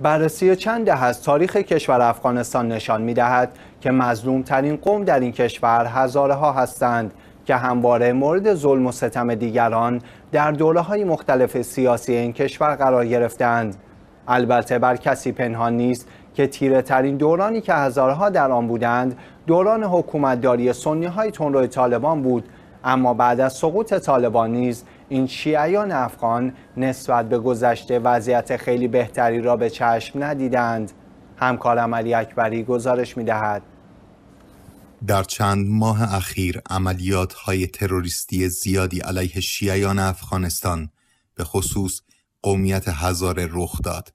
بررسی چند ده از تاریخ کشور افغانستان نشان می دهد که مظلوم ترین قوم در این کشور هزاره ها هستند که همواره مورد ظلم و ستم دیگران در دوره های مختلف سیاسی این کشور قرار گرفتند. البته بر کسی پنهان نیست که تیره ترین دورانی که هزارها در آن بودند دوران حکومتداری سنی های تنروی طالبان بود اما بعد از سقوط طالبان نیز این شیعیان افغان نسبت به گذشته وضعیت خیلی بهتری را به چشم ندیدند همکارم علی اکبری گزارش می دهد. در چند ماه اخیر عملیات های تروریستی زیادی علیه شیعیان افغانستان به خصوص قومیت هزاره رخ داد.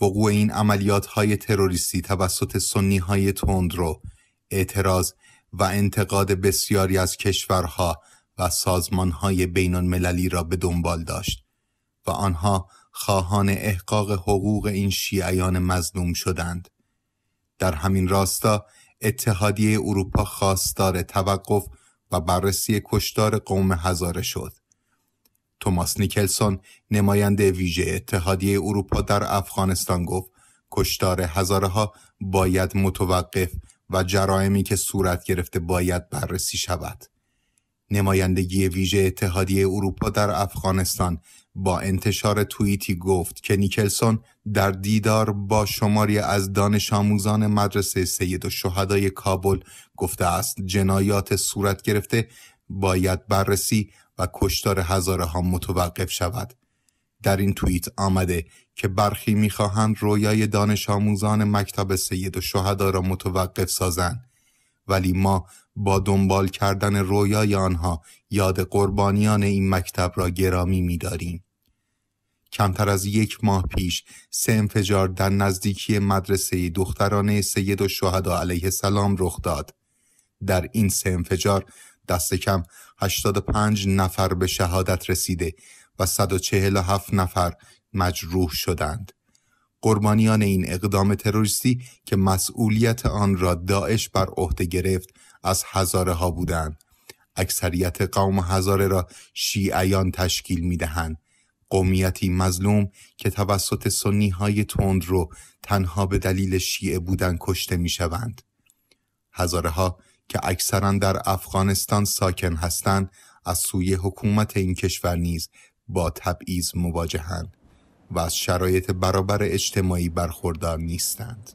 وقوع این عملیات های تروریستی توسط سنی های رو اعتراض و انتقاد بسیاری از کشورها سازمان های بین المللی را به دنبال داشت و آنها خواهان احقاق حقوق این شیعیان مظلوم شدند. در همین راستا اتحادیه اروپا خواستار توقف و بررسی کشتار قوم هزاره شد. توماس نیکلسون نماینده ویژه اتحادیه اروپا در افغانستان گفت کشتار هزاره ها باید متوقف و جرائمی که صورت گرفته باید بررسی شود. نمایندگی ویژه اتحادیه اروپا در افغانستان با انتشار توییتی گفت که نیکلسون در دیدار با شماری از دانش آموزان مدرسه سید و شهدای کابل گفته است جنایات صورت گرفته باید بررسی و کشتار هزاره ها متوقف شود. در این توییت آمده که برخی میخواهند رویای دانش آموزان مکتب سید و شهدا را متوقف سازند ولی ما با دنبال کردن رویای آنها یاد قربانیان این مکتب را گرامی می‌داریم. کمتر از یک ماه پیش سه انفجار در نزدیکی مدرسه دختران سید و علیه السلام رخ داد. در این سه انفجار دست کم 85 نفر به شهادت رسیده و 147 نفر مجروح شدند. قربانیان این اقدام تروریستی که مسئولیت آن را داعش بر عهده گرفت از هزاره ها بودند اکثریت قوم هزاره را شیعیان تشکیل دهند. قومیتی مظلوم که توسط سنی های تند رو تنها به دلیل شیعه بودن کشته می شوند. هزاره ها که اکثرا در افغانستان ساکن هستند از سوی حکومت این کشور نیز با تبعیض مواجهند. و از شرایط برابر اجتماعی برخوردار نیستند.